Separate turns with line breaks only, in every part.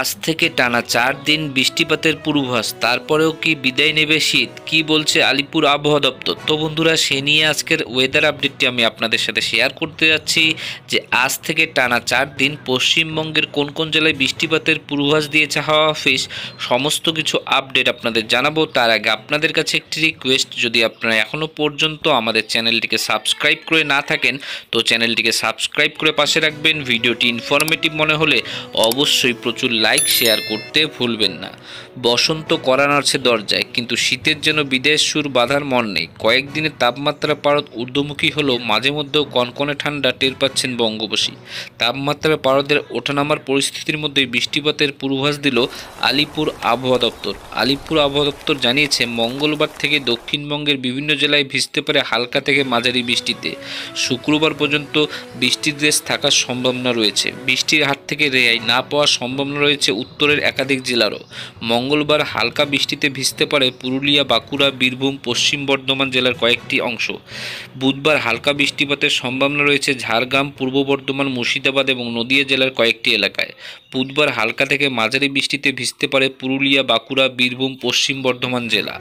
আজ থেকে টানা চার দিন বৃষ্টিপাতের পূর্বাভাস তারপরেও কি বিদায় নেবে শীত কি বলছে আলিপুর আবহাওয়া দপ্তর তো বন্ধুরা সে নিয়ে আজকের ওয়েদার আপডেটটি আমি আপনাদের সাথে শেয়ার করতে যাচ্ছি যে আজ থেকে টানা চার দিন পশ্চিমবঙ্গের কোন কোন জেলায় বৃষ্টিপাতের পূর্বাভাস দিয়েছে হাওয়া অফিস সমস্ত কিছু আপডেট আপনাদের জানাবো তার আগে আপনাদের কাছে একটি রিকোয়েস্ট যদি আপনারা এখনও পর্যন্ত আমাদের চ্যানেলটিকে সাবস্ক্রাইব করে না থাকেন তো চ্যানেলটিকে সাবস্ক্রাইব করে পাশে রাখবেন ভিডিওটি ইনফরমেটিভ মনে হলে অবশ্যই প্রচুর লাইক শেয়ার করতে ভুলবেন না বসন্ত করান আছে দরজায় কিন্তু শীতের জন্য বিদেশ সুর বাঁধার মন নেই কয়েকদিনের তাপমাত্রা পারদ ঊর্ধ্বমুখী হলেও মাঝে মধ্যেও কনকনে ঠান্ডা টের পাচ্ছেন বঙ্গবাসী তাপমাত্রা পারদের ওঠানামার পরিস্থিতির মধ্যে বৃষ্টিপাতের পূর্বাভাস দিল আলিপুর আবহাওয়া দপ্তর আলিপুর আবহাওয়া দপ্তর জানিয়েছে মঙ্গলবার থেকে দক্ষিণবঙ্গের বিভিন্ন জেলায় ভিজতে পারে হালকা থেকে মাঝারি বৃষ্টিতে শুক্রবার পর্যন্ত বৃষ্টির দেশ থাকার সম্ভাবনা রয়েছে বৃষ্টির হাত থেকে রেহাই না পাওয়ার সম্ভাবনা রয়েছে উত্তরের একাধিক জেলারও মঙ্গলবার হালকা বৃষ্টিতে ভিজতে পারে পুরুলিয়া বাঁকুড়া বীরভূম পশ্চিম বর্ধমান জেলার কয়েকটি অংশ বুধবার হালকা বৃষ্টিপাতের সম্ভাবনা রয়েছে ঝাড়গ্রাম পূর্ব বর্ধমান মুর্শিদাবাদ এবং নদিয়া জেলার কয়েকটি এলাকায় বুধবার হালকা থেকে মাঝারি বৃষ্টিতে ভিজতে পারে পুরুলিয়া বাঁকুড়া বীরভূম পশ্চিম বর্ধমান জেলা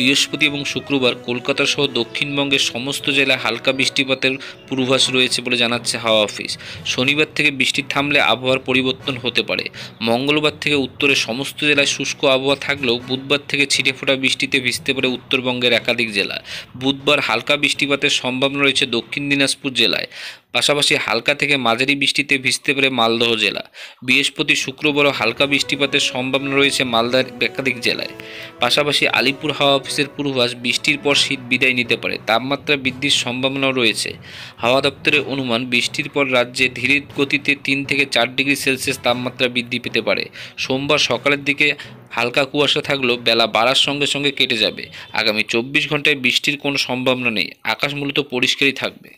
বৃহস্পতি এবং শুক্রবার কলকাতা সহ দক্ষিণবঙ্গের সমস্ত জেলায় হালকা বৃষ্টিপাতের পূর্বাভাস রয়েছে বলে জানাচ্ছে হাওয়া অফিস শনিবার থেকে বৃষ্টি থামলে আবহাওয়ার পরিবর্তন হতে পারে মঙ্গলবার থেকে উত্তরের সমস্ত জেলায় শুষ্ক আবহাওয়া থাকলেও বুধবার থেকে ছিটে ফোটা বৃষ্টিতে ভিজতে পারে উত্তরবঙ্গের একাধিক জেলা বুধবার হালকা বৃষ্টিপাতের সম্ভাবনা রয়েছে দক্ষিণ দিনাজপুর জেলায় পাশাপাশি হালকা থেকে মাঝারি বৃষ্টিতে ভিজতে পারে মালদহ জেলা বৃহস্পতি শুক্রবার হালকা বৃষ্টিপাতের সম্ভাবনা রয়েছে মালদার একাধিক জেলায় পাশাপাশি আলিপুর হাওয়া অফিসের পূর্বাভাস বৃষ্টির পর শীত বিদায় নিতে পারে তাপমাত্রা বৃদ্ধির সম্ভাবনাও রয়েছে হাওয়া দপ্তরের অনুমান বৃষ্টির পর রাজ্যে ধীরে গতিতে তিন থেকে চার ডিগ্রি সেলসিয়াস তাপমাত্রা বৃদ্ধি পেতে পারে সোমবার সকালের দিকে হালকা কুয়াশা থাকলেও বেলা বাড়ার সঙ্গে সঙ্গে কেটে যাবে আগামী চব্বিশ ঘন্টায় বৃষ্টির কোনো সম্ভাবনা নেই আকাশ মূলত পরিষ্কারই থাকবে